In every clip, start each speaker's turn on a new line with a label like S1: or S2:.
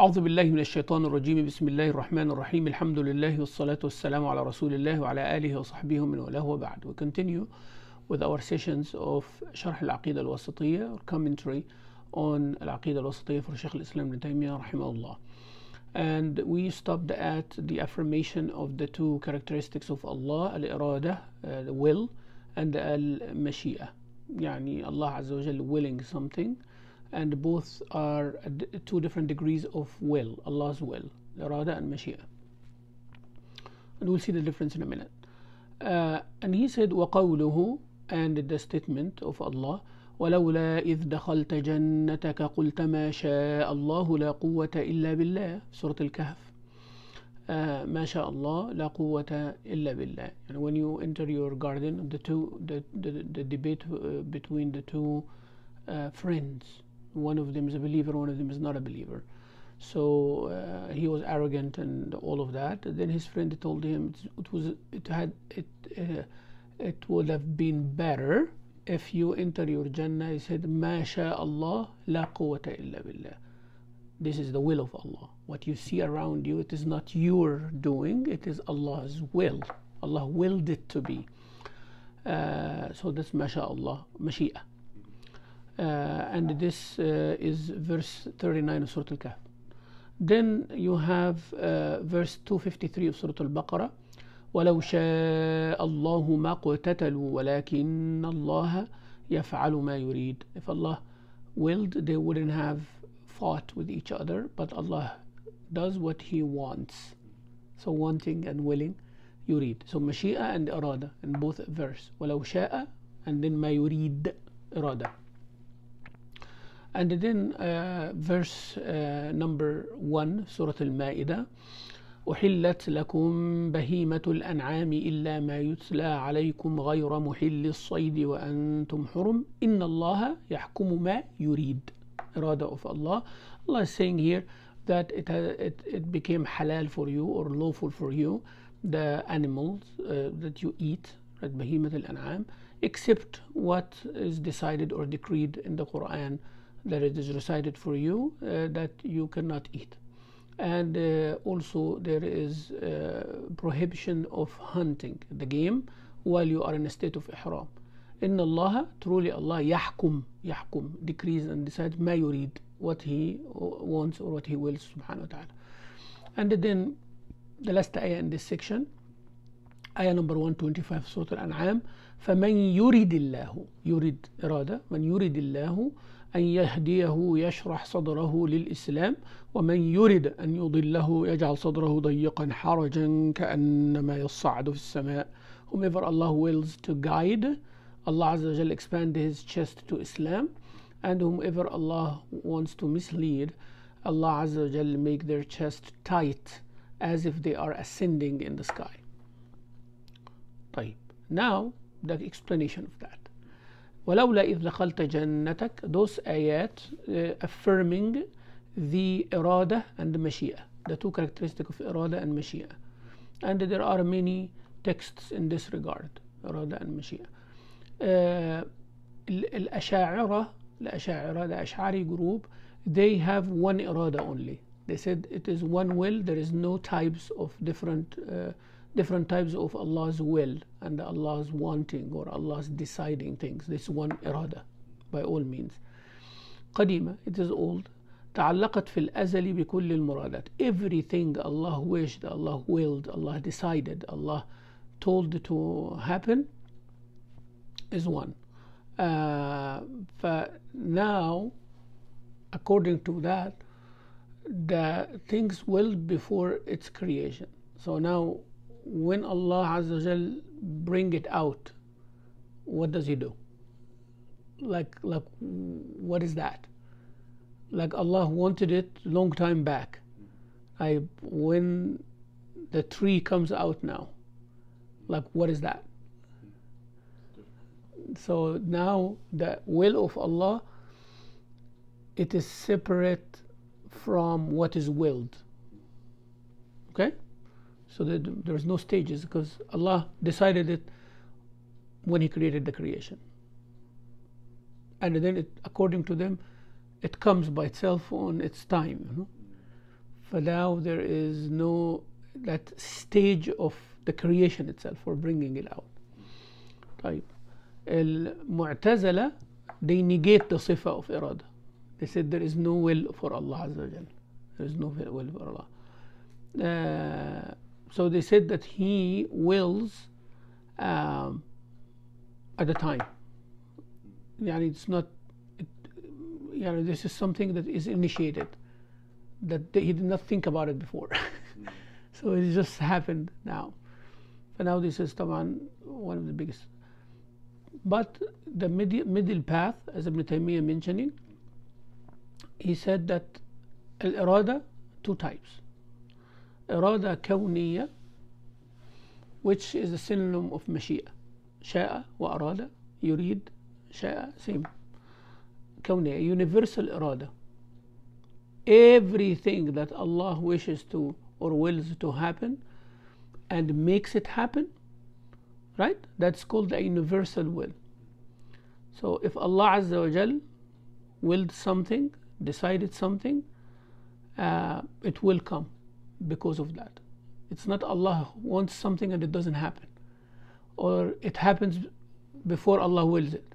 S1: أعوذ بالله من الشيطان الرجيم بسم الله الرحمن الرحيم الحمد لله والصلاة والسلام على رسول الله وعلى آله وصحبه من وله وبعد We continue with our sessions of شرح العقيدة الوسطية or commentary on العقيدة الوسطية for شيخ الإسلام ابن تيمية رحمه الله And we stopped at the affirmation of the two characteristics of Allah الإرادة uh, the will and المشيئة يعني الله عز وجل willing something and both are two different degrees of will, Allah's will, irada and mashia. And we'll see the difference in a minute. Uh, and he said, وَقَوْلُهُ and the statement of Allah ولولا إذ دخلت جنتك قلت ما شاء الله لا قوة إلا بالله سورة الكهف uh, ما شاء الله لا قوة إلا بالله and when you enter your garden the two the, the, the debate uh, between the two uh, friends one of them is a believer, one of them is not a believer. So uh, he was arrogant and all of that. And then his friend told him it was it had it uh, it would have been better if you enter your Jannah. He said, "Ma Allah la quwwata illa billah." This is the will of Allah. What you see around you, it is not your doing. It is Allah's will. Allah willed it to be. Uh, so that's Allah, mashia. Uh, and this uh, is verse 39 of Surah Al-Kahf. Then you have uh, verse 253 of Surah Al-Baqarah. ولو شاء الله ما اقتتلوا ولكن الله يفعل ما يريد if Allah willed they wouldn't have fought with each other but Allah does what he wants so wanting and willing يريد so مشيئة and إرادة in both verse ولو شاء and then ما يريد إرادة and then uh, verse uh, number 1 سورة المائدة أحلت لكم بهيمة الأنعام إلا ما يتلى عليكم غير محل الصيد وأنتم حرم إن الله يحكم ما يريد إرادة of Allah Allah is saying here that it, it, it became halal for you or lawful for you the animals uh, that you eat at Behemoth al except what is decided or decreed in the Quran that it is recited for you uh, that you cannot eat and uh, also there is uh, prohibition of hunting the game while you are in a state of ihram in allah truly Allah yahkum yahkum decrees and decides ما يريد what he wants or what he wills subhanahu wa ta'ala and then the last ayah in this section ayah number 125 Surah Al-An'am فمن يريد الله يريد إرادة من يريد الله أن يهديه يشرح صدره للإسلام ومن يرد أن يضله يجعل صدره ضيقا حرجا كأنما يصعد في السماء whomever Allah wills to guide Allah Azza wa expand his chest to Islam and whomever Allah wants to mislead Allah Azza wa make their chest tight as if they are ascending in the sky طيب now the explanation of that ولولا إذ دخلت جنتك دوس آيات affirming the إرادة and مشيئة the two characteristics of إرادة and مشيئة and there are many texts in this regard إرادة and مشيئة uh, الأشاعرة الأشاعرة the Ash'ari group they have one إرادة only they said it is one will there is no types of different uh, different types of Allah's will and Allah's wanting or Allah's deciding things. This one irada, by all means. قديمة, it is old. تعلقت في الأزل بكل المرادات. Everything Allah wished, Allah willed, Allah decided, Allah told to happen is one. Uh, now, according to that, the things willed before its creation. So now when Allah Azza bring it out, what does He do? Like, like, what is that? Like Allah wanted it long time back. I when the tree comes out now, like what is that? So now the will of Allah, it is separate from what is willed. Okay. So that there's no stages because Allah decided it when He created the creation. And then, it, according to them, it comes by itself on its time. You know? For now, there is no that stage of the creation itself for bringing it out. طيب المعتزلة they negate the sifa of irada. They said there is no will for Allah Azza There is no will for Allah. Uh, so they said that he wills um, at the time. it's not, it, this is something that is initiated, that they, he did not think about it before. so it just happened now. For now this is Taman, one of the biggest. But the middle, middle path, as Ibn Taymiyyah mentioning, he said that al-irada, two types. إرادة kawniya, which is the synonym of مشيئة شاء وأراد يريد شاء same Kawniya universal irada. everything that Allah wishes to or wills to happen and makes it happen right that's called a universal will so if Allah Azza wa Jal willed something decided something uh, it will come because of that. It's not Allah wants something and it doesn't happen, or it happens before Allah wills it,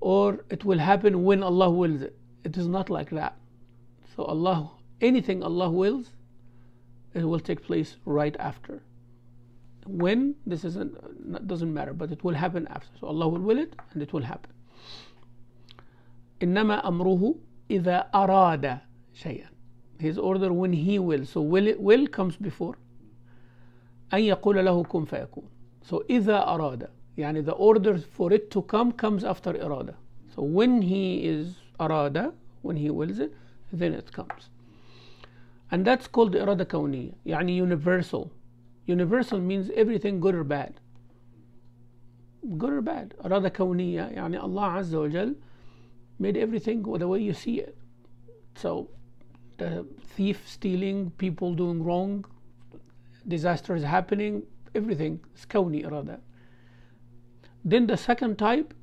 S1: or it will happen when Allah wills it. It is not like that. So, Allah, anything Allah wills, it will take place right after. When this isn't doesn't matter, but it will happen after. So Allah will will it, and it will happen. إنما أمره إذا أراد شيئا his order when he will so will, will comes before أن يقول له كن فيكون so إذا أراد يعني the order for it to come comes after إرادة so when he is أراد when he wills it then it comes and that's called إرادة كونية يعني universal universal means everything good or bad good or bad إرادة كونية يعني Allah Azza wa made everything the way you see it so uh, thief stealing, people doing wrong, disasters happening, everything is kawni irada. Then the second type,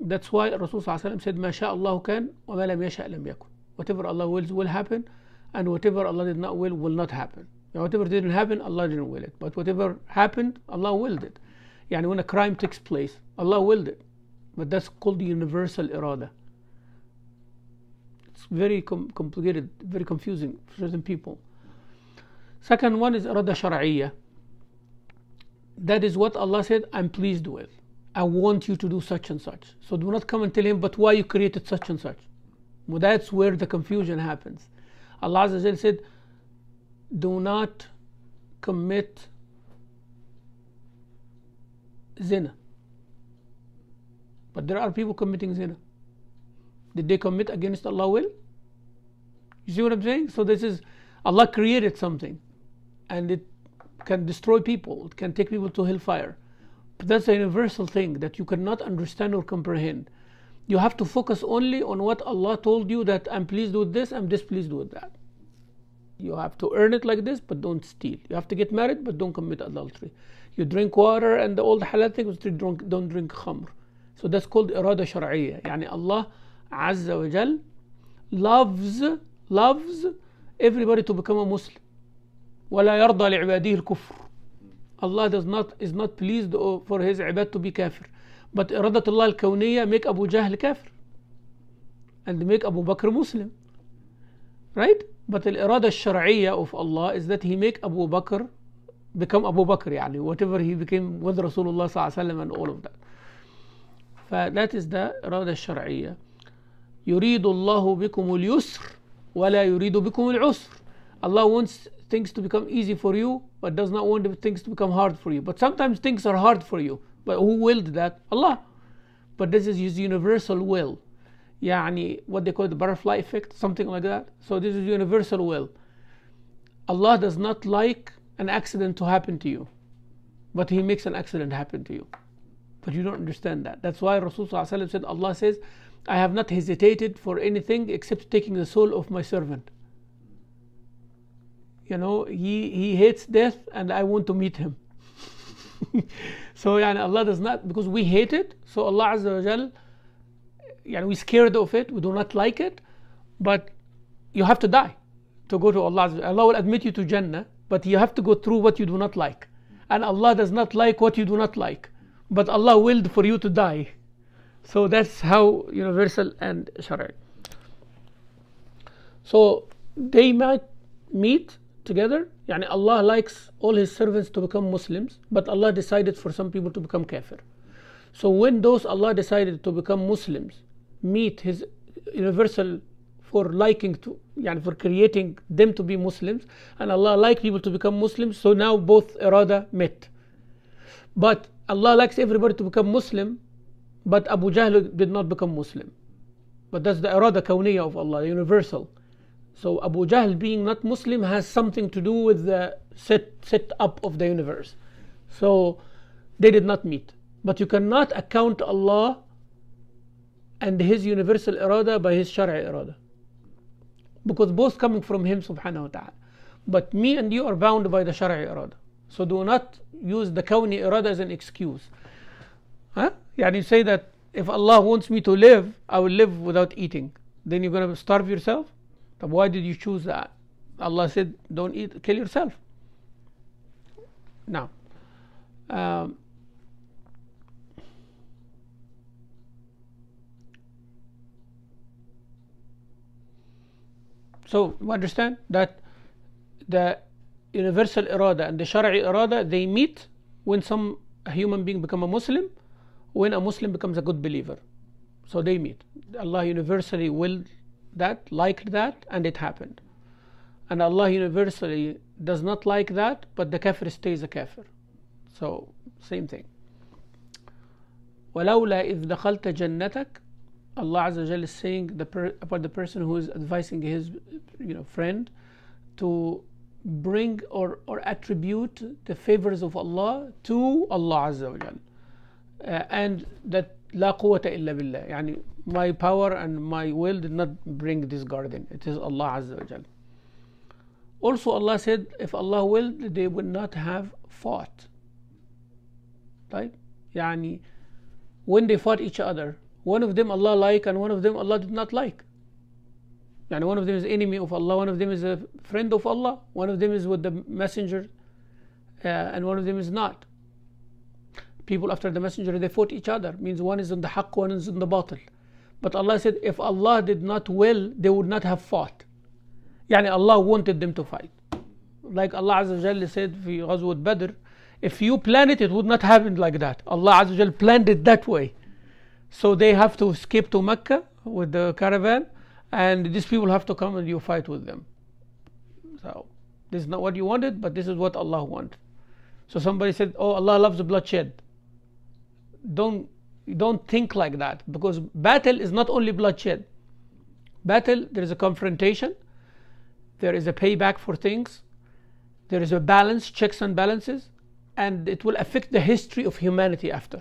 S1: that's why Rasulullah said, ما شاء الله كان وما لم يشاء لم يكن. Whatever Allah wills will happen and whatever Allah did not will will not happen. Now, whatever didn't happen, Allah didn't will it. But whatever happened, Allah willed it. Yani when a crime takes place, Allah willed it. But that's called the universal irada. It's very com complicated, very confusing for certain people. Second one is rada shar'iyya. That is what Allah said, I'm pleased with. I want you to do such and such. So do not come and tell him, but why you created such and such. Well, that's where the confusion happens. Allah said, do not commit zina. But there are people committing zina. Did they commit against Allah will? You see what I'm saying? So this is Allah created something and it can destroy people, it can take people to hellfire. But that's a universal thing that you cannot understand or comprehend. You have to focus only on what Allah told you that I'm pleased with this, I'm displeased with that. You have to earn it like this, but don't steal. You have to get married, but don't commit adultery. You drink water and all the halal things, don't drink khamr. So that's called irada shar'iyya. Yani Allah عز وجل loves loves everybody to become a Muslim ولا يرضى لعباده الكفر Allah does not is not pleased for his عباد to be كافر but إرادة الله الكونية make أبو جهل كافر and make أبو بكر مسلم right but الإرادة الشرعية of Allah is that he make أبو بكر become أبو بكر يعني whatever he became with رسول الله صلى الله عليه وسلم and all of that ف that is the إرادة الشرعية يريد الله بكم اليسر ولا يريد بكم العسر Allah wants things to become easy for you but does not want things to become hard for you but sometimes things are hard for you but who willed that? Allah but this is his universal will يعني what they call the butterfly effect something like that so this is universal will Allah does not like an accident to happen to you but he makes an accident happen to you but you don't understand that that's why Rasul said Allah says I have not hesitated for anything except taking the soul of my servant. You know, he, he hates death and I want to meet him. so yani Allah does not, because we hate it, so Allah Azza wa Jal, yani we're scared of it, we do not like it, but you have to die to go to Allah. Allah will admit you to Jannah, but you have to go through what you do not like. And Allah does not like what you do not like, but Allah willed for you to die. So, that is how universal and Sharia. So, they might meet together. Yani Allah likes all his servants to become Muslims, but Allah decided for some people to become kafir. So, when those Allah decided to become Muslims meet his universal for liking to yani for creating them to be Muslims and Allah like people to become Muslims so now both irada met but Allah likes everybody to become Muslim but Abu Jahl did not become Muslim. But that's the irada kawniya of Allah, universal. So Abu Jahl being not Muslim has something to do with the set, set up of the universe. So they did not meet. But you cannot account Allah and His universal irada by His shari'ah irada. Because both coming from Him subhanahu wa ta'ala. But me and you are bound by the shari'ah irada. So do not use the kawni irada as an excuse. Huh? yani say that if Allah wants me to live, I will live without eating. Then you're going to starve yourself? But why did you choose that? Allah said, don't eat, kill yourself. Now, um, so you understand that the universal irada and the shari'i irada, they meet when some human being become a Muslim when a Muslim becomes a good believer. So they meet. Allah universally willed that, liked that, and it happened. And Allah universally does not like that, but the kafir stays a kafir. So, same thing. وَلَوْلَا إِذْ دَخَلْتَ جَنَّتَكَ Allah Azza wa is saying the per, about the person who is advising his you know, friend to bring or, or attribute the favors of Allah to Allah Azza wa uh, and that لا قوة إلا بالله يعني my power and my will did not bring this garden it is Allah Azza wa Jal also Allah said if Allah willed they would not have fought right يعني when they fought each other one of them Allah liked and one of them Allah did not like يعني one of them is enemy of Allah one of them is a friend of Allah one of them is with the messenger uh, and one of them is not people after the messenger they fought each other means one is in the haqq one is in the batil but Allah said if Allah did not will they would not have fought يعني Allah wanted them to fight like Allah Azza Jalla said في غزوة Badr if you plan it it would not happen like that Allah Azza Jalla planned it that way so they have to escape to Mecca with the caravan and these people have to come and you fight with them so this is not what you wanted but this is what Allah wanted so somebody said oh Allah loves bloodshed don't don't think like that because battle is not only bloodshed battle there is a confrontation there is a payback for things there is a balance checks and balances and it will affect the history of humanity after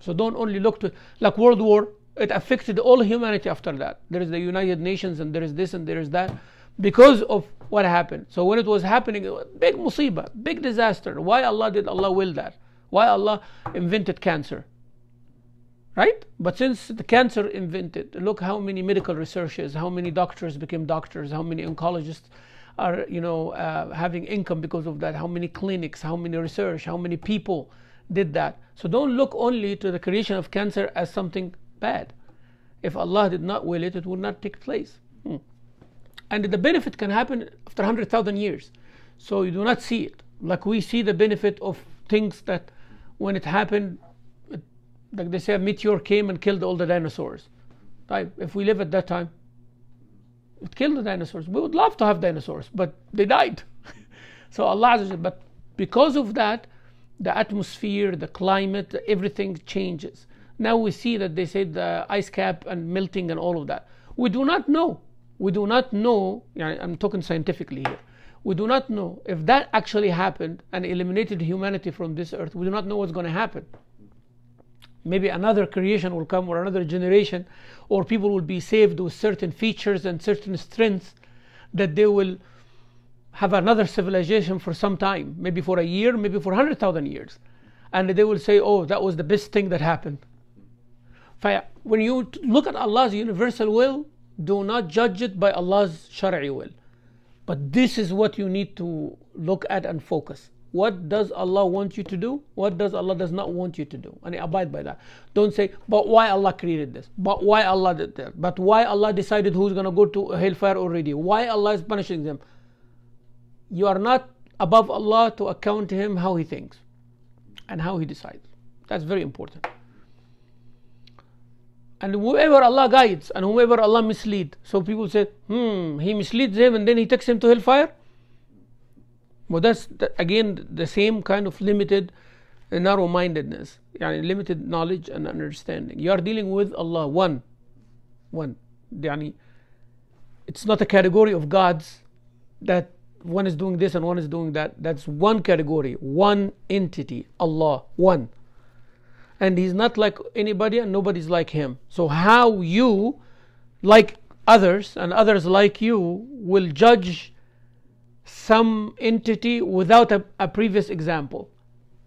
S1: so don't only look to like world war it affected all humanity after that there is the united nations and there is this and there is that because of what happened so when it was happening it was big musibah big disaster why allah did allah will that why Allah invented cancer. Right? But since the cancer invented, look how many medical researchers, how many doctors became doctors, how many oncologists are, you know, uh, having income because of that, how many clinics, how many research, how many people did that. So don't look only to the creation of cancer as something bad. If Allah did not will it, it would not take place. Hmm. And the benefit can happen after 100,000 years. So you do not see it. Like we see the benefit of things that when it happened, like they say, a meteor came and killed all the dinosaurs. Right? If we live at that time, it killed the dinosaurs. We would love to have dinosaurs, but they died. so Allah, but because of that, the atmosphere, the climate, everything changes. Now we see that they say the ice cap and melting and all of that. We do not know. We do not know. I'm talking scientifically here. We do not know if that actually happened and eliminated humanity from this earth. We do not know what's going to happen. Maybe another creation will come or another generation, or people will be saved with certain features and certain strengths that they will have another civilization for some time, maybe for a year, maybe for 100,000 years. And they will say, oh, that was the best thing that happened. When you look at Allah's universal will, do not judge it by Allah's shari'i will. But this is what you need to look at and focus. What does Allah want you to do? What does Allah does not want you to do? And abide by that. Don't say, but why Allah created this? But why Allah did that? But why Allah decided who's going to go to hellfire already? Why Allah is punishing them? You are not above Allah to account to Him how He thinks and how He decides. That's very important. And whoever Allah guides and whoever Allah misleads. So people say, hmm, he misleads him and then he takes him to hellfire. Well, that's the, again the same kind of limited uh, narrow mindedness, yani limited knowledge and understanding. You are dealing with Allah, one. One. Yani, it's not a category of gods that one is doing this and one is doing that. That's one category, one entity, Allah, one and he's not like anybody and nobody's like him. So, how you, like others and others like you, will judge some entity without a, a previous example,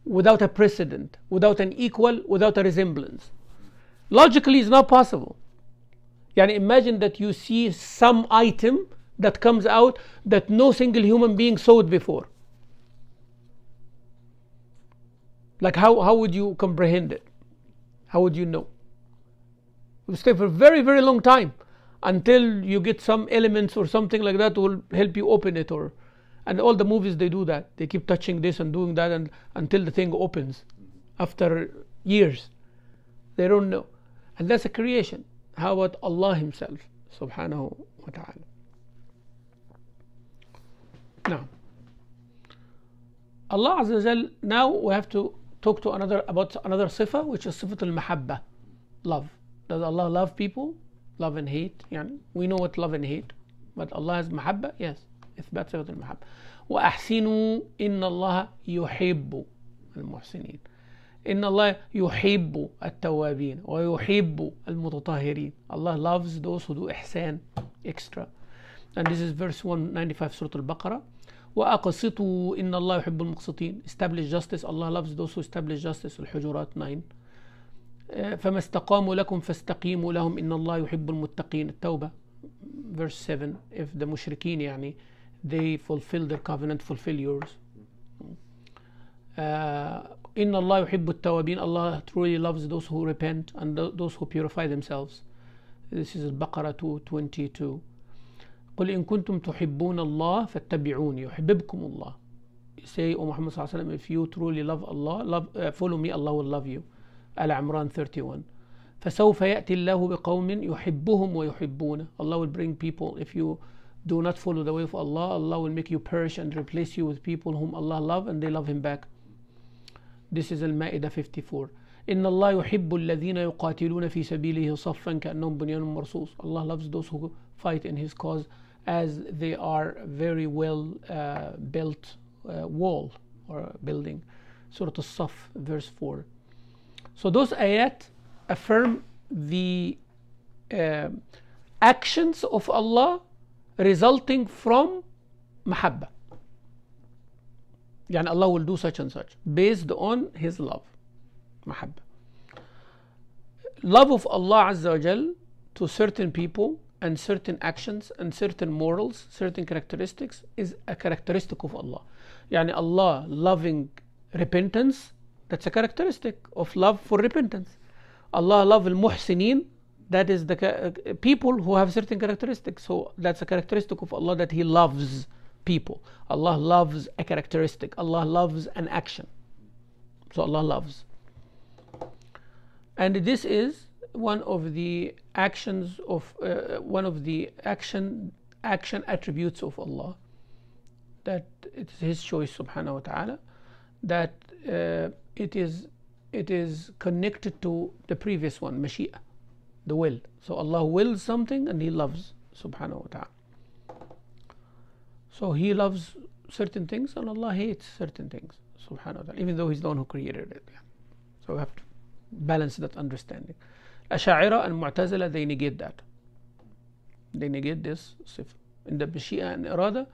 S1: without a precedent, without an equal, without a resemblance. Logically, it's not possible. Yani imagine that you see some item that comes out that no single human being saw it before. Like, how, how would you comprehend it? How would you know? You stay for a very, very long time until you get some elements or something like that will help you open it or and all the movies they do that they keep touching this and doing that and until the thing opens after years they don't know and that's a creation how about allah himself subhanahu wa ta'ala now allah azza now we have to talk to another about another صفة which is صفة المحبة love does Allah love people love and hate يعني we know what love and hate but Allah has محبة yes إثبات صفة المحبة وأحسنوا إن الله يحب المحسنين إن الله يحب التوابين ويحب المتطهرين Allah loves those who do إحسان extra and this is verse 195 سورة البقرة وأقسطوا إن الله يحب المقسطين establish جاستس الله لافز دوس who جاستس الحجرات 9 فما استقاموا لكم فاستقيموا لهم إن الله يحب المتقين التوبة verse 7 if the مشركين يعني they fulfill their covenant fulfill yours uh, إن الله يحب التوابين Allah truly loves those who repent and those who purify themselves this is البقرة 222 قل إن كنتم تحبون الله فاتبعوني يحببكم الله say oh محمد صلى الله عليه وسلم if you truly love Allah love, uh, follow me Allah will love you آل عمران 31 فسوف يأتي الله بقوم يحبهم ويحبونه Allah will bring people if you do not follow the way of Allah Allah will make you perish and replace you with people whom Allah love and they love him back this is المائدة 54 إن الله يحب الذين يقاتلون في سبيله صفا كأنهم بنيان مرصوص Allah loves those who fight in his cause as they are very well uh, built uh, wall or building. Surah as soft verse 4. So those ayat affirm the uh, actions of Allah resulting from mahabba. Yani Allah will do such and such based on His love, mahabba. Love of Allah Azza wa Jal to certain people and certain actions and certain morals, certain characteristics is a characteristic of Allah. Yani Allah loving repentance, that's a characteristic of love for repentance. Allah love al muhsineen, that is the uh, people who have certain characteristics. So that's a characteristic of Allah that He loves people. Allah loves a characteristic, Allah loves an action. So Allah loves. And this is one of the actions of uh, one of the action action attributes of Allah that it's his choice subhanahu wa ta'ala that uh, it is it is connected to the previous one mashia the will so Allah wills something and he loves subhanahu wa ta'ala so he loves certain things and Allah hates certain things subhanahu wa ta'ala even though he's the one who created it so we have to balance that understanding Ash'ira and Mu'tazila, they negate that. They negate this sifa. In the Bishia and Irada,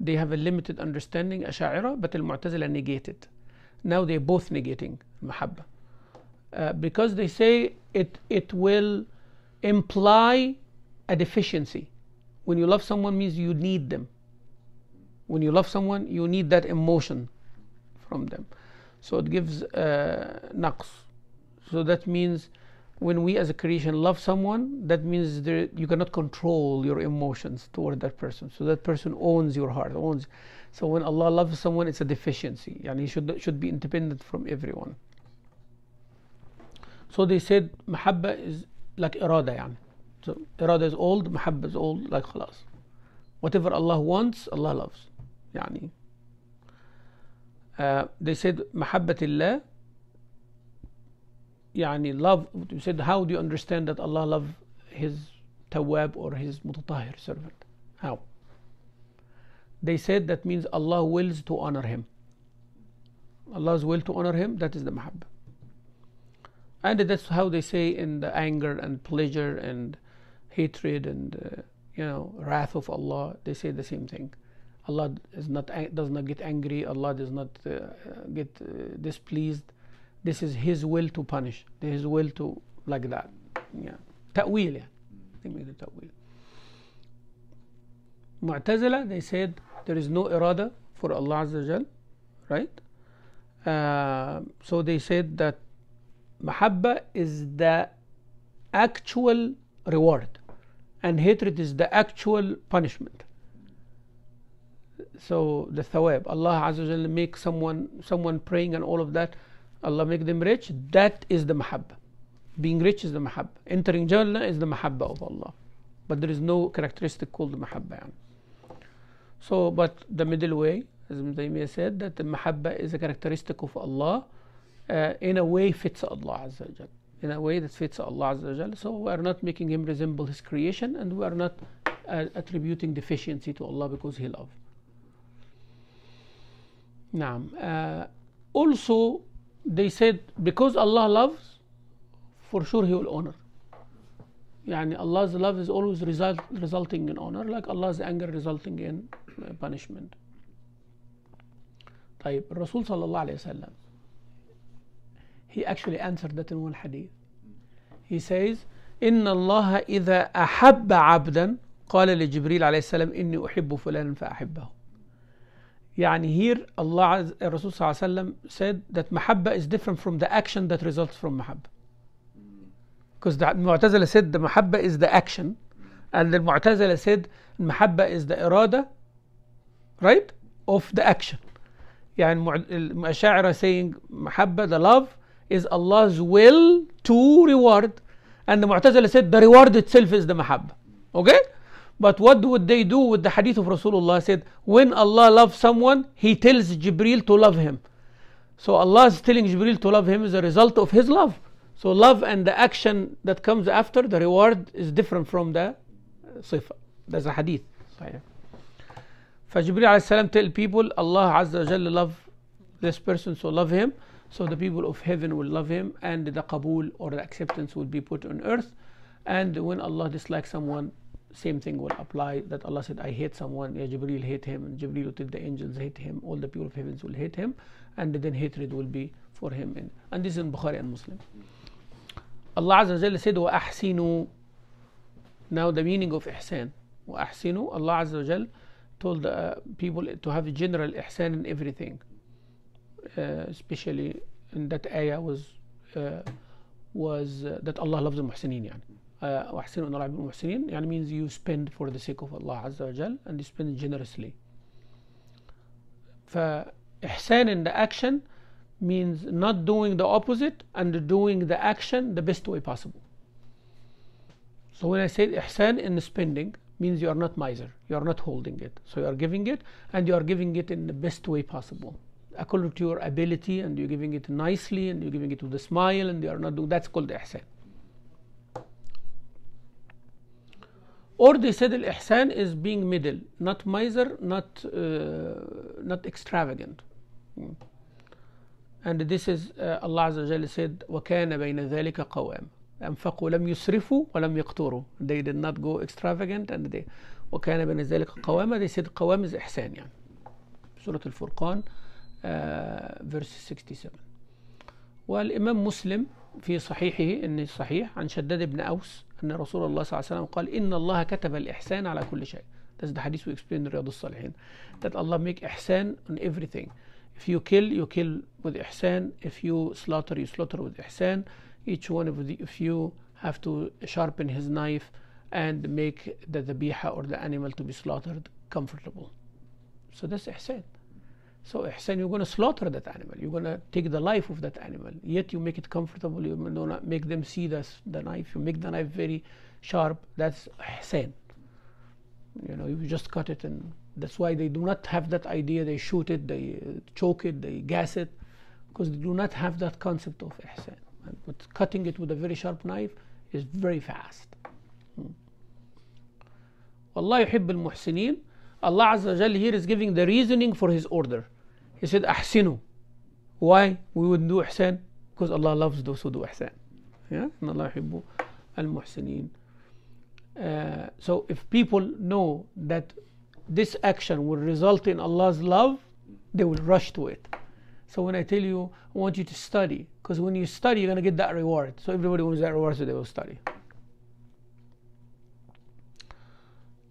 S1: they have a limited understanding, Ash'ira, but Al-Mu'tazila negate it. Now they're both negating Mahabba. Uh, because they say it, it will imply a deficiency. When you love someone means you need them. When you love someone, you need that emotion from them. So it gives uh, naqs. So that means when we as a creation love someone, that means there, you cannot control your emotions toward that person. So that person owns your heart, owns. So when Allah loves someone, it's a deficiency, and he should should be independent from everyone. So they said mahabba is like irada, يعني. So irada is old, mahabba is old, like khalas. Whatever Allah wants, Allah loves, yani. Uh, they said mahabbatillah yani love, you said, how do you understand that Allah love his tawab or his mutatahir servant? How? They said that means Allah wills to honor him. Allah's will to honor him, that is the mahab And that's how they say in the anger and pleasure and hatred and uh, you know wrath of Allah, they say the same thing. Allah is not does not get angry. Allah does not uh, get uh, displeased this is his will to punish his will to like that yeah Ta'wil, yeah. they made the تأويل Mu'tazila they said there is no irada for Allah Azza Jal right uh, so they said that mahabba is the actual reward and hatred is the actual punishment so the thawab Allah Azza Jal makes someone someone praying and all of that Allah make them rich, that is the mahabbah. Being rich is the mahabbah. Entering Jannah is the mahabbah of Allah. But there is no characteristic called mahabbah. So, but the middle way, as Mutaymiyah said, that the mahabbah is a characteristic of Allah uh, in a way fits Allah Azza wa in a way that fits Allah Azza So we are not making him resemble his creation and we are not uh, attributing deficiency to Allah because he loves. Naam. Uh, also, they said because Allah loves for sure he will honor يعني Allah's love is always result, resulting in honor like Allah's anger resulting in punishment طيب الرسول صلى الله عليه وسلم he actually answered that in one hadith he says إن الله إذا أحب عبدا قال لجبريل عليه السلام إني أحب فلانا فأحبه Yani here Allah Rasul said that mahabbah is different from the action that results from mahabba. Because the Mu'tazila said the mahabba is the action. And the Mu'tazila said mahabba is the irada, right, of the action. يعني Ash'ara saying mahabba, the love, is Allah's will to reward. And the Mu'tazila said the reward itself is the mahabba. Okay? But what would they do with the hadith of Rasulullah? said, when Allah loves someone, He tells Jibril to love him. So Allah is telling Jibril to love him is a result of His love. So love and the action that comes after the reward is different from the sifa. That's a hadith. فجبريل عليه السلام tell people Allah Azza wa Jalla love this person so love him so the people of heaven will love him and the qabul or the acceptance will be put on earth and when Allah dislikes someone same thing will apply that Allah said I hate someone yeah, Jibreel hate him and Jibreel did the angels hate him all the people of heavens will hate him and then hatred will be for him and, and this is in Bukhari and Muslim Allah Azza wa Jalla said wa ahsinu now the meaning of ihsan wa ahsinu Allah Azza wa Jalla told the uh, people to have a general ihsan in everything uh, especially in that ayah was uh, was uh, that Allah loves the muhsinin yani. وأحسنوا أن الله يعني means you spend for the sake of Allah Azza wa Jal and you spend generously فإحسان in the action means not doing the opposite and doing the action the best way possible so when I said ihsan in spending means you are not miser you are not holding it so you are giving it and you are giving it in the best way possible according to your ability and you're giving it nicely and you're giving it with a smile and you are not doing that's called ihsan or they said Ihsan is being middle not miser not uh, not extravagant and this is uh, Allah عز وجل said وكان بين ذلك قوام أنفقوا لم يسرفوا ولم يقتروا they did not go extravagant and they وكان بين ذلك قواما they said قوام is إحسان يعني سورة الفرقان uh, verse 67 والإمام مسلم في صحيحه إن صحيح عن شداد بن أوس أن رسول الله صلى الله عليه وسلم قال إن الله كتب الإحسان على كل شيء That's the hadith we explained in Riyadh al-Salihin That Allah make إحسان on everything If you kill, you kill with إحسان If you slaughter, you slaughter with إحسان Each one of the, if you have to sharpen his knife and make the dhabiha or the animal to be slaughtered comfortable So that's إحسان So ihsan, you're going to slaughter that animal. You're going to take the life of that animal. Yet you make it comfortable. You don't make them see the, the knife. You make the knife very sharp. That's ihsan. You know, you just cut it and that's why they do not have that idea. They shoot it, they uh, choke it, they gas it. Because they do not have that concept of ihsan. but cutting it with a very sharp knife is very fast. Hmm. Allah yuhibbul Allah Azza Jal here is giving the reasoning for his order. He said, Ahsinu. Why we would do ihsan? Because Allah loves those who do ihsan. Yeah? Allah al Uh, so if people know that this action will result in Allah's love, they will rush to it. So when I tell you, I want you to study, because when you study, you're going to get that reward. So everybody wants that reward, so they will study.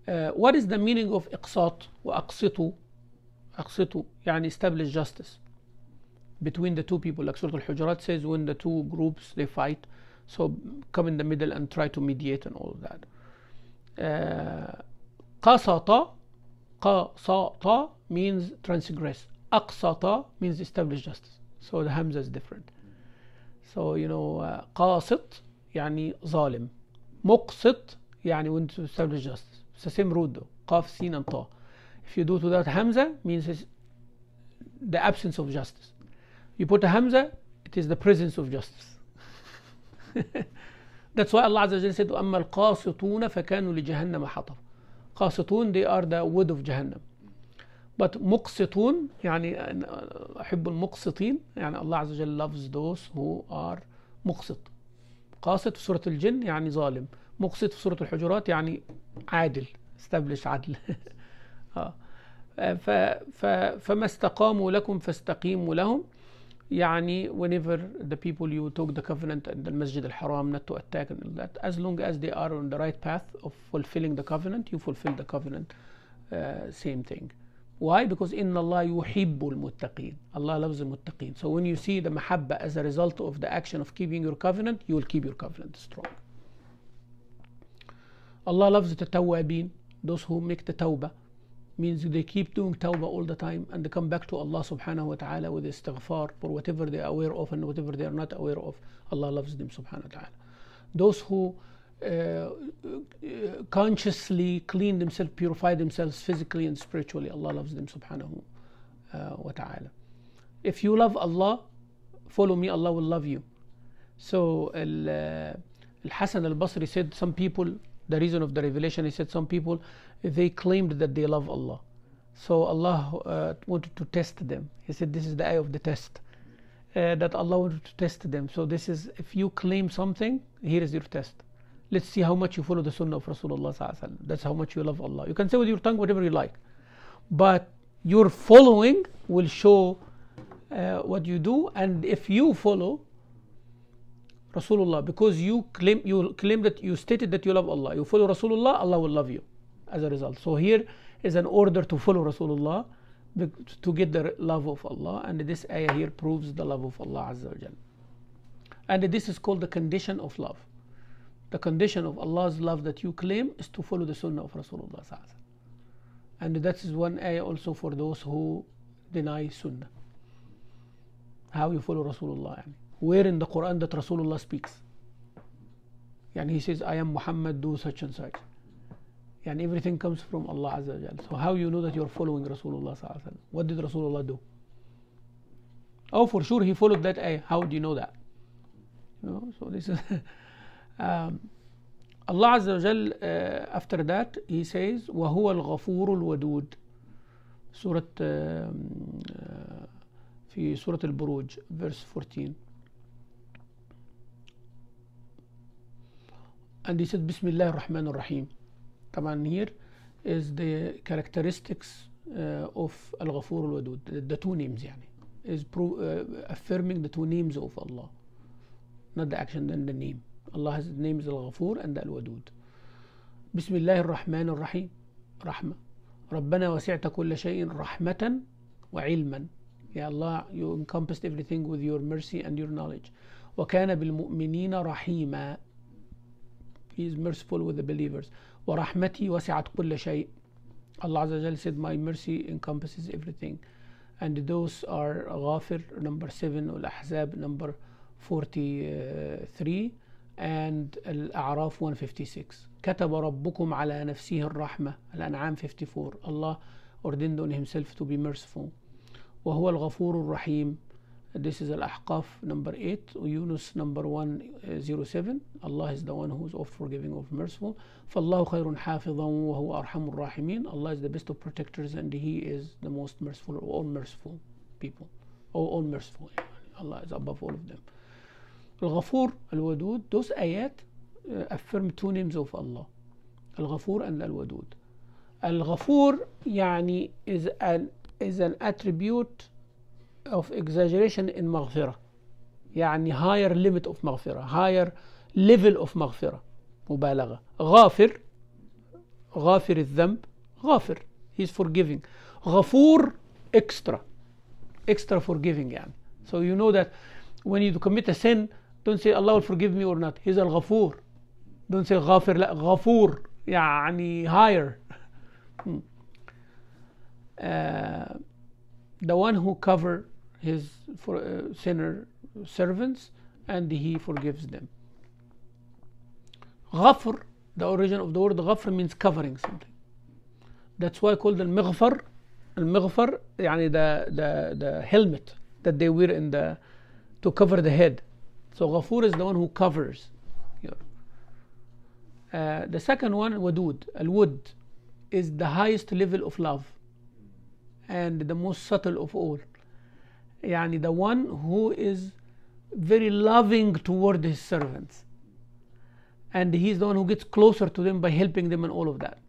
S1: Uh, what is the meaning of iqsat wa اقصته يعني establish justice between the two people like سورة الحجرات says when the two groups they fight so come in the middle and try to mediate and all of that uh, قسط means transgress أقسط means establish justice so the hamza is different so you know uh, قاسط يعني ظالم مقسط يعني when to establish justice it's the same root though قاف سين and طه If you do it without Hamza, means the absence of justice. You put a Hamza, it is the presence of justice. That's why Allah Azza wa Jalla said, وَأَمَّا الْقَاسِطُونَ فَكَانُوا لِجَهَنَّمَ حَطَبًا قاسطون they are the wood of Jahannam. But مقسطون يعني أحب المقسطين يعني الله عز وجل loves those who are مقسط. قاسط في سورة الجن يعني ظالم، مقسط في سورة الحجرات يعني عادل، establish عدل. اه ف ف فما استقاموا لكم فاستقيموا لهم يعني whenever the people you took the covenant and the Masjid al-Haram not to attack and all that as long as they are on the right path of fulfilling the covenant you fulfill the covenant uh, same thing why because إن الله يحب المتقين Allah loves the muttaqin so when you see the mahabba as a result of the action of keeping your covenant you will keep your covenant strong Allah loves the tawabin those who make the tawbah means they keep doing tawbah all the time and they come back to Allah subhanahu wa ta'ala with istighfar for whatever they are aware of and whatever they are not aware of. Allah loves them subhanahu wa ta'ala. Those who uh, uh consciously clean themselves, purify themselves physically and spiritually, Allah loves them subhanahu uh, wa ta'ala. If you love Allah, follow me, Allah will love you. So Al Hassan uh, al Basri said, Some people the reason of the revelation. He said some people they claimed that they love Allah. So Allah uh, wanted to test them. He said this is the eye of the test. Uh, that Allah wanted to test them. So this is if you claim something, here is your test. Let's see how much you follow the sunnah of Rasulullah. That's how much you love Allah. You can say with your tongue whatever you like. But your following will show uh, what you do, and if you follow Rasulullah because you claim you claim that you stated that you love Allah. You follow Rasulullah, Allah will love you as a result. So here is an order to follow Rasulullah to get the love of Allah, and this ayah here proves the love of Allah Azza wa And this is called the condition of love. The condition of Allah's love that you claim is to follow the Sunnah of Rasulullah. And that is one ayah also for those who deny Sunnah. How you follow Rasulullah. where in the Quran that Rasulullah speaks. And he says, I am Muhammad, do such and such. And everything comes from Allah Azza Jal. So how you know that you're following Rasulullah Sallallahu Alaihi Wasallam? What did Rasulullah do? Oh, for sure he followed that ayah. How do you know that? You know, so this is... um, Allah Azza Jal, uh, after that, he says, وَهُوَ الْغَفُورُ الْوَدُودُ سورة uh, uh, في سورة البروج verse 14 and he said Bismillah ar-Rahman ar-Rahim. طبعا here is the characteristics uh, of Al-Ghafur al-Wadud, the, the two names يعني is pro, uh, affirming the two names of Allah not the action then the name Allah has the names Al-Ghafur and Al-Wadud بسم الله الرحمن الرحيم رحمة ربنا وسعت كل شيء رحمة وعلما يا الله you encompassed everything with your mercy and your knowledge وكان بالمؤمنين رحيما He is merciful with the believers. ورحمتي وسعت كل شيء. Allah Azza said, My mercy encompasses everything. And those are غافر number 7, والأحزاب number 43, and الأعراف 156. كتب ربكم على نفسه الرحمه الأنعام 54. Allah ordained on Himself to be merciful. وهو الغفور الرحيم. This is Al-Ahqaf number 8, Yunus number 107. Allah is the one who is oft forgiving, of merciful. فَاللَّهُ خَيْرٌ حَافِظًا وَهُوَ أَرْحَمُ الرَّاحِمِينَ Allah is the best of protectors and He is the most merciful of all merciful people. Or all merciful. Allah is above all of them. al ghafoor al wadood those ayat affirm two names of Allah. al ghafoor and al wadood al ghafoor يعني is an, is an attribute of exaggeration in مغفرة يعني higher limit of مغفرة higher level of مغفرة مبالغة غافر غافر الذنب غافر he's forgiving غفور extra extra forgiving يعني so you know that when you commit a sin don't say Allah will forgive me or not he's الغفور don't say غافر لا غفور يعني higher uh, the one who cover his for, uh, sinner servants and he forgives them. Ghafr, the origin of the word ghafr means covering something. That's why called al-maghfar. Al-maghfar, يعني the, the, the helmet that they wear in the, to cover the head. So ghafur is the one who covers. Uh, the second one, wadud, al-wud, is the highest level of love and the most subtle of all. يعني the one who is very loving toward his servants and he's the one who gets closer to them by helping them and all of that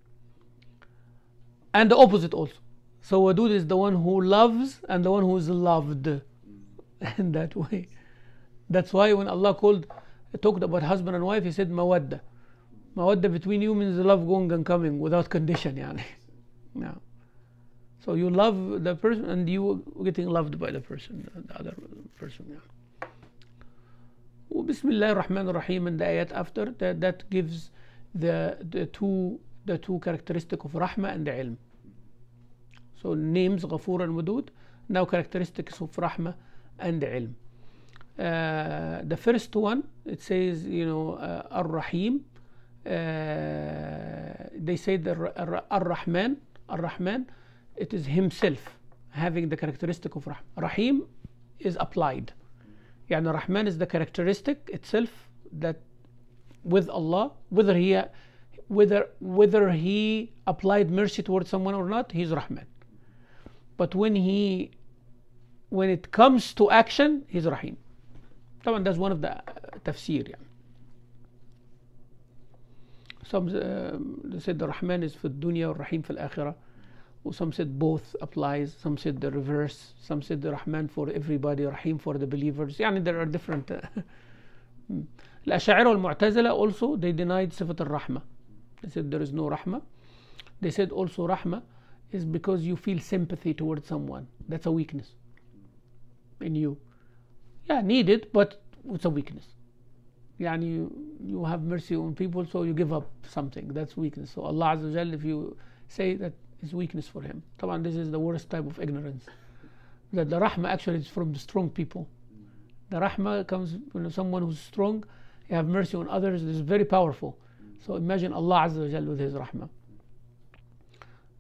S1: and the opposite also so wadud is the one who loves and the one who is loved in that way that's why when allah called talked about husband and wife he said mawadda mawadda between you means love going and coming without condition yani. yeah. So you love the person and you getting loved by the person, the other person. Bismillah, وبسم الله and the ayat after that, that gives the, the two the two characteristic of rahma and the ilm. So names Ghafur and Wadud now characteristics of rahma and ilm. Uh, the first one it says you know uh, ar-rahim uh, they say the ar-rahman ar-rahman it is himself having the characteristic of Rahim. Rahim is applied. Yani Rahman is the characteristic itself that with Allah, whether he whether whether he applied mercy towards someone or not, he's Rahman. But when he when it comes to action, he's Rahim. That's one of the uh, tafsir. Yeah. Some uh, they said the Rahman is for dunya, Rahim for akhirah. Some said both applies, some said the reverse, some said the Rahman for everybody, Rahim for the believers. Yani there are different. الأشاعرة المعتزلة hmm. also they denied صفة الرحمة. They said there is no Rahma. They said also Rahma is because you feel sympathy towards someone. That's a weakness in you. Yeah, needed, but it's a weakness. يعني you, you have mercy on people so you give up something that's weakness so Allah Azza if you say that is weakness for him. Taban, this is the worst type of ignorance. That the rahmah actually is from the strong people. The rahmah comes from someone who's strong, he have mercy on others, this is very powerful. So imagine Allah Azza wa Jal with his rahmah.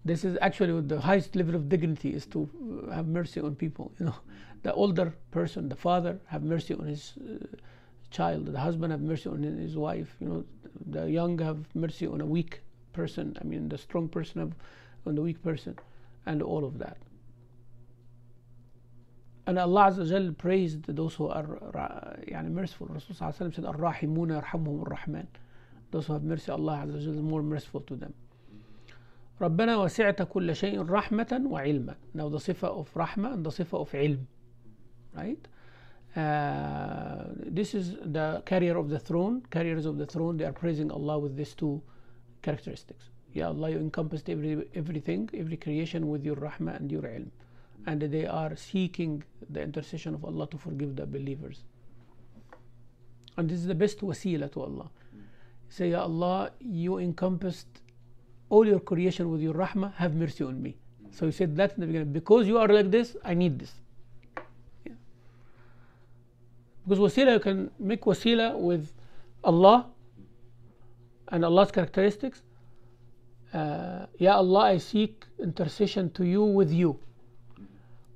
S1: This is actually the highest level of dignity is to uh, have mercy on people. You know, the older person, the father, have mercy on his uh, child. The husband have mercy on his wife. You know, the young have mercy on a weak person. I mean, the strong person have on the weak person, and all of that. And Allah Azza praised those who are يعني, merciful. Rasul said, Ar-Rahimuna arhamhum ar-Rahman. Those who have mercy, Allah Azza is more merciful to them. ربنا وسعت كل شيء رحمة وعلما. Now the sifa of rahma and the sifa of ilm. Right? Uh, this is the carrier of the throne. Carriers of the throne, they are praising Allah with these two characteristics. Ya Allah, you encompassed every, everything, every creation with your rahmah and your ilm. And they are seeking the intercession of Allah to forgive the believers. And this is the best wasila to Allah. Say, Ya Allah, you encompassed all your creation with your rahmah, have mercy on me. So he said that in the beginning. Because you are like this, I need this. Yeah. Because wasila, you can make wasila with Allah and Allah's characteristics uh, Ya Allah, I seek intercession to you with you.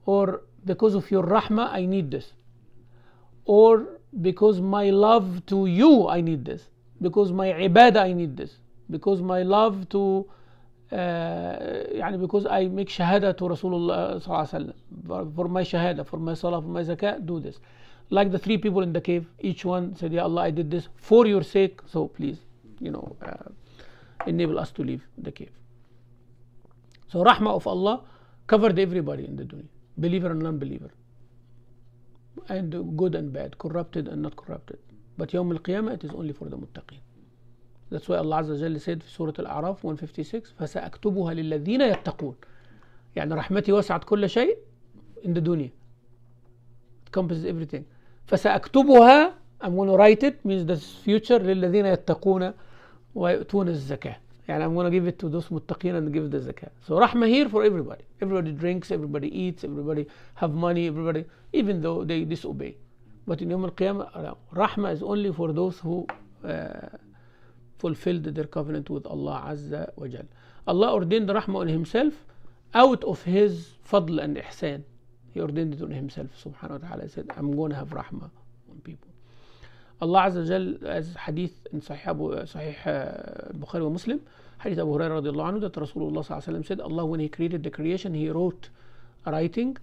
S1: Or because of your rahmah, I need this. Or because my love to you, I need this. Because my ibadah, I need this. Because my love to, uh, because I make shahada to Rasulullah صلى for my shahada, for my salah, for my zakah, do this. Like the three people in the cave, each one said, Ya Allah, I did this for your sake, so please, you know. Uh, enable us to leave the cave. So rahmah of Allah covered everybody in the dunya, believer and non-believer, and good and bad, corrupted and not corrupted. But Yawm al-Qiyamah it is only for the muttaqin. That's why Allah Azza Jalla said في سورة الأعراف 156 فسأكتبها للذين يتقون يعني رحمتي وسعت كل شيء in the dunya. It encompasses everything. فسأكتبها I'm going to write it means the future للذين يتقون ويؤتون الزكاة يعني I'm gonna give it to those muttaqeen and give the zakah. So rahmah here for everybody. Everybody drinks, everybody eats, everybody have money, everybody, even though they disobey. But in Yom Al-Qiyamah, rahmah is only for those who uh, fulfilled their covenant with Allah Azza wa Jal. Allah ordained rahmah on himself out of his fadl and ihsan. He ordained it on himself, subhanahu wa ta'ala. said, I'm going to have rahmah. Allah Azza wa Jal, as hadith in Sahih, Abu, Sahih uh, Bukhari wa Muslim, hadith Abu Hurairah radiallahu anhu, that Rasulullah وسلم said, Allah, when He created the creation, He wrote a writing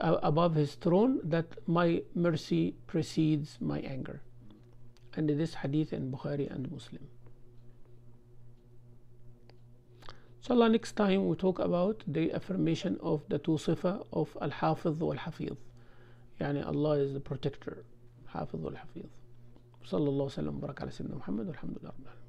S1: above His throne that my mercy precedes my anger. And this hadith in Bukhari and Muslim. Inshallah, next time we talk about the affirmation of the two sifa of Al Hafiz wal Hafiz. Yani Allah is the protector. Hafiz wal Hafiz. صلى الله وسلم وبارك على سيدنا محمد والحمد لله رب العالمين